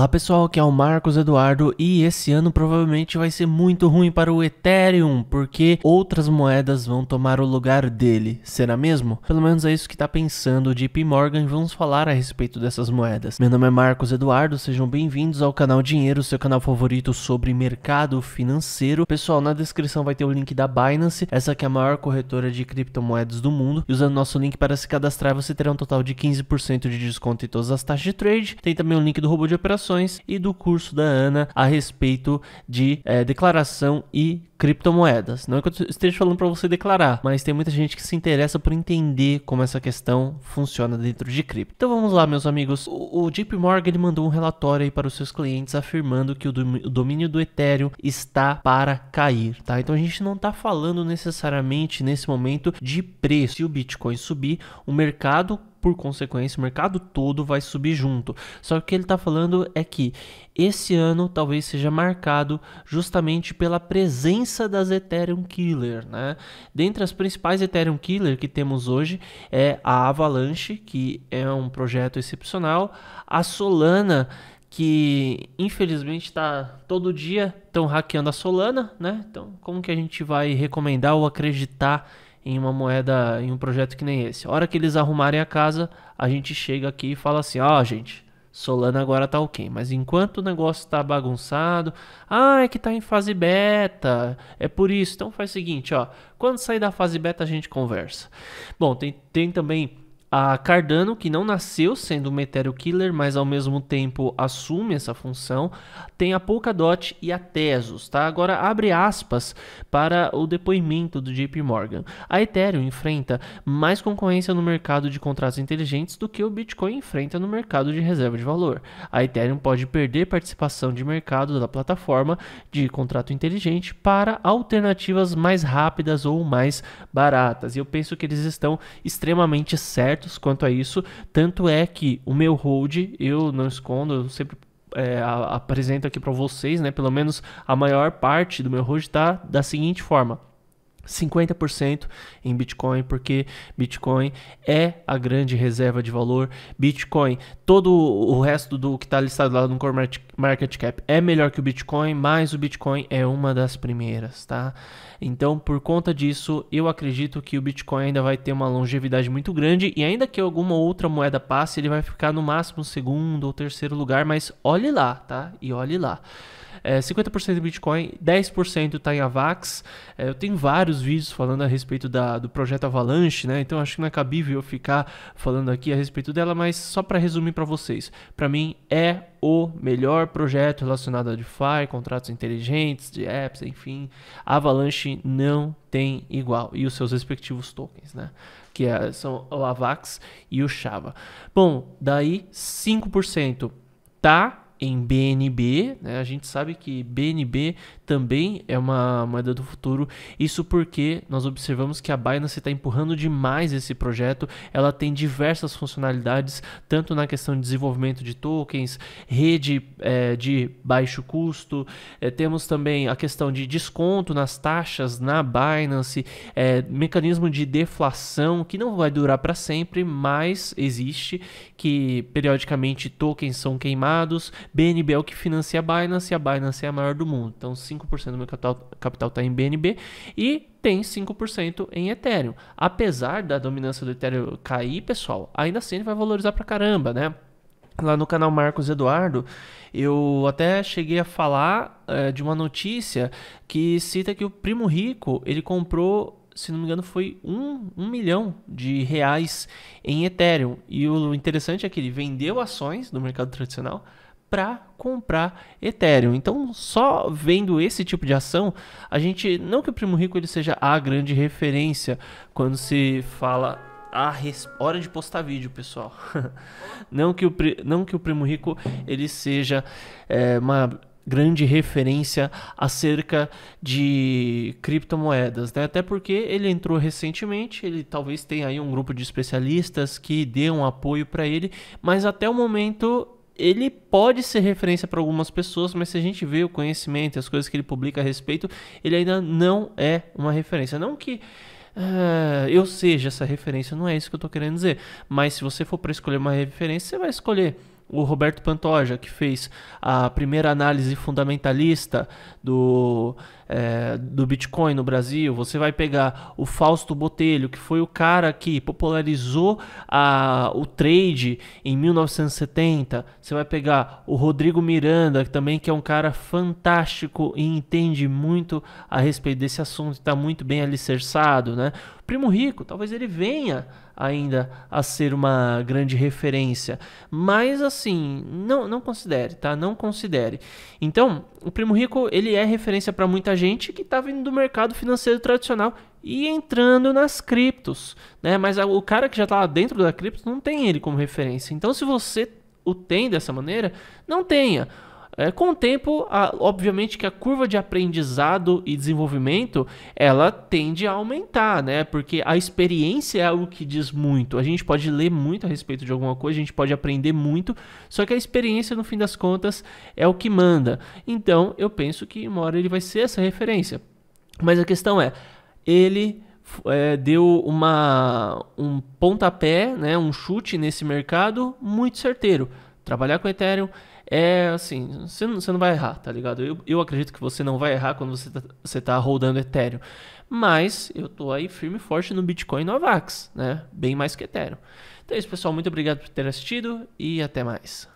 Olá pessoal, aqui é o Marcos Eduardo e esse ano provavelmente vai ser muito ruim para o Ethereum, porque outras moedas vão tomar o lugar dele, será mesmo? Pelo menos é isso que está pensando o JP Morgan e vamos falar a respeito dessas moedas. Meu nome é Marcos Eduardo, sejam bem-vindos ao canal Dinheiro, seu canal favorito sobre mercado financeiro. Pessoal, na descrição vai ter o link da Binance, essa que é a maior corretora de criptomoedas do mundo. E usando nosso link para se cadastrar, você terá um total de 15% de desconto em todas as taxas de trade. Tem também o link do robô de operações e do curso da Ana a respeito de é, declaração e criptomoedas. Não é que eu esteja falando para você declarar, mas tem muita gente que se interessa por entender como essa questão funciona dentro de cripto. Então vamos lá, meus amigos. O, o JP Morgan ele mandou um relatório aí para os seus clientes afirmando que o, o domínio do Ethereum está para cair, tá? Então a gente não está falando necessariamente nesse momento de preço. Se o Bitcoin subir, o mercado por consequência, o mercado todo vai subir junto. Só que o que ele está falando é que esse ano talvez seja marcado justamente pela presença das Ethereum Killer, né? Dentre as principais Ethereum Killer que temos hoje é a Avalanche, que é um projeto excepcional, a Solana, que infelizmente está todo dia estão hackeando a Solana, né? Então, como que a gente vai recomendar ou acreditar em uma moeda, em um projeto que nem esse. A hora que eles arrumarem a casa, a gente chega aqui e fala assim: ó, oh, gente, Solana agora tá ok, mas enquanto o negócio tá bagunçado, ah, é que tá em fase beta, é por isso. Então faz o seguinte, ó, quando sair da fase beta a gente conversa. Bom, tem, tem também a Cardano, que não nasceu sendo um Ethereum Killer, mas ao mesmo tempo assume essa função, tem a Polkadot e a Tesos, tá? Agora abre aspas para o depoimento do JP Morgan. A Ethereum enfrenta mais concorrência no mercado de contratos inteligentes do que o Bitcoin enfrenta no mercado de reserva de valor. A Ethereum pode perder participação de mercado da plataforma de contrato inteligente para alternativas mais rápidas ou mais baratas. E eu penso que eles estão extremamente certos quanto a isso. Tanto é que o meu hold, eu não escondo, eu sempre é, a, apresento aqui para vocês, né? Pelo menos a maior parte do meu hold está da seguinte forma. 50% em Bitcoin, porque Bitcoin é a grande reserva de valor. Bitcoin, todo o resto do que está listado lá no Core Market Cap é melhor que o Bitcoin, mas o Bitcoin é uma das primeiras, tá? Então, por conta disso, eu acredito que o Bitcoin ainda vai ter uma longevidade muito grande e ainda que alguma outra moeda passe, ele vai ficar no máximo segundo ou terceiro lugar, mas olhe lá, tá? E olhe lá é, 50% tá em Bitcoin, 10% está em Avax. É, eu tenho vários vídeos falando a respeito da, do projeto Avalanche, né? Então acho que não é cabível eu ficar falando aqui a respeito dela, mas só para resumir para vocês, para mim é o melhor projeto relacionado a DeFi, contratos inteligentes, de apps, enfim, Avalanche não tem igual e os seus respectivos tokens, né? Que é, são o Avax e o Chava. Bom, daí 5% tá em BNB, né? a gente sabe que BNB também é uma moeda do futuro, isso porque nós observamos que a Binance está empurrando demais esse projeto, ela tem diversas funcionalidades, tanto na questão de desenvolvimento de tokens, rede é, de baixo custo, é, temos também a questão de desconto nas taxas na Binance, é, mecanismo de deflação que não vai durar para sempre, mas existe, que periodicamente tokens são queimados, BNB é o que financia a Binance e a Binance é a maior do mundo. Então 5% do meu capital está em BNB e tem 5% em Ethereum. Apesar da dominância do Ethereum cair, pessoal, ainda assim ele vai valorizar pra caramba, né? Lá no canal Marcos Eduardo, eu até cheguei a falar é, de uma notícia que cita que o primo rico ele comprou se não me engano, foi um, um milhão de reais em Ethereum. E o interessante é que ele vendeu ações do mercado tradicional, para comprar Ethereum. Então, só vendo esse tipo de ação, a gente não que o primo rico ele seja a grande referência quando se fala a res... hora de postar vídeo, pessoal. não que o não que o primo rico ele seja é, uma grande referência acerca de criptomoedas, né? Até porque ele entrou recentemente, ele talvez tenha aí um grupo de especialistas que dê um apoio para ele, mas até o momento ele pode ser referência para algumas pessoas, mas se a gente vê o conhecimento, as coisas que ele publica a respeito, ele ainda não é uma referência. Não que uh, eu seja essa referência, não é isso que eu estou querendo dizer. Mas se você for para escolher uma referência, você vai escolher o Roberto Pantoja, que fez a primeira análise fundamentalista do, é, do Bitcoin no Brasil, você vai pegar o Fausto Botelho, que foi o cara que popularizou a, o trade em 1970, você vai pegar o Rodrigo Miranda, que também que é um cara fantástico e entende muito a respeito desse assunto, está muito bem alicerçado, né? Primo Rico, talvez ele venha ainda a ser uma grande referência. Mas assim, não, não considere, tá? Não considere. Então, o Primo Rico, ele é referência para muita gente que tá vindo do mercado financeiro tradicional e entrando nas criptos, né? Mas o cara que já está dentro da cripto não tem ele como referência. Então, se você o tem dessa maneira, não tenha. É, com o tempo, a, obviamente que a curva de aprendizado e desenvolvimento ela tende a aumentar, né? Porque a experiência é algo que diz muito. A gente pode ler muito a respeito de alguma coisa, a gente pode aprender muito, só que a experiência, no fim das contas, é o que manda. Então, eu penso que uma hora ele vai ser essa referência. Mas a questão é, ele é, deu uma, um pontapé, né, um chute nesse mercado muito certeiro. Trabalhar com Ethereum é assim, você não, vai errar, tá ligado? Eu, eu acredito que você não vai errar quando você tá, você tá rodando Ethereum. Mas eu tô aí firme e forte no Bitcoin e no Avax, né? Bem mais que Ethereum. Então é isso, pessoal. Muito obrigado por ter assistido e até mais.